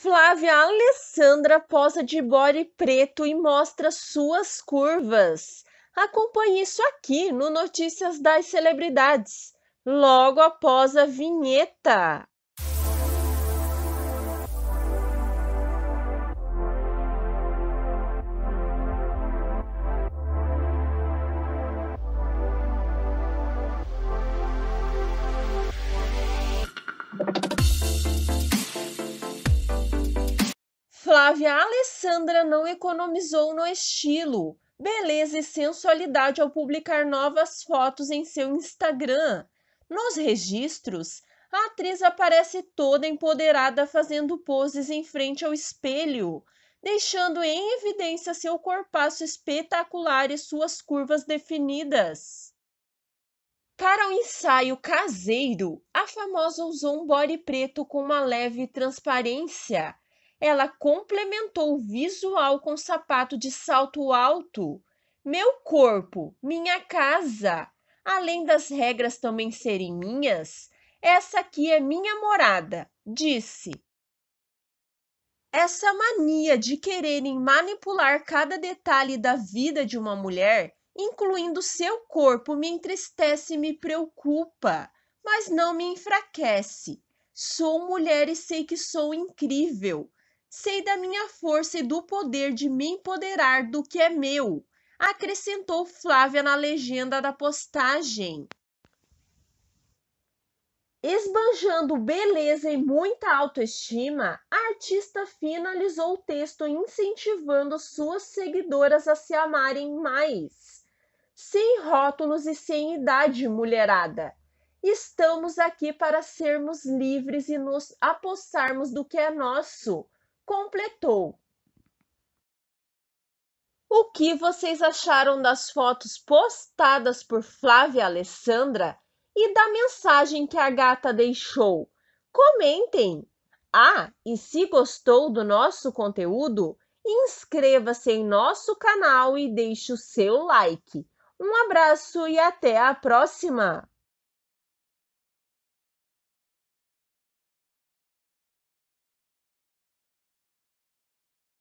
Flávia Alessandra posa de bode preto e mostra suas curvas. Acompanhe isso aqui no Notícias das Celebridades, logo após a vinheta. Flávia Alessandra não economizou no estilo, beleza e sensualidade ao publicar novas fotos em seu Instagram. Nos registros, a atriz aparece toda empoderada fazendo poses em frente ao espelho, deixando em evidência seu corpaço espetacular e suas curvas definidas. Para o ensaio caseiro, a famosa usou um body preto com uma leve transparência ela complementou o visual com sapato de salto alto. Meu corpo, minha casa. Além das regras também serem minhas, essa aqui é minha morada, disse. Essa mania de quererem manipular cada detalhe da vida de uma mulher, incluindo seu corpo, me entristece e me preocupa, mas não me enfraquece. Sou mulher e sei que sou incrível. Sei da minha força e do poder de me empoderar do que é meu, acrescentou Flávia na legenda da postagem. Esbanjando beleza e muita autoestima, a artista finalizou o texto incentivando suas seguidoras a se amarem mais. Sem rótulos e sem idade, mulherada. Estamos aqui para sermos livres e nos apossarmos do que é nosso completou. O que vocês acharam das fotos postadas por Flávia Alessandra e da mensagem que a gata deixou? Comentem! Ah, e se gostou do nosso conteúdo, inscreva-se em nosso canal e deixe o seu like. Um abraço e até a próxima!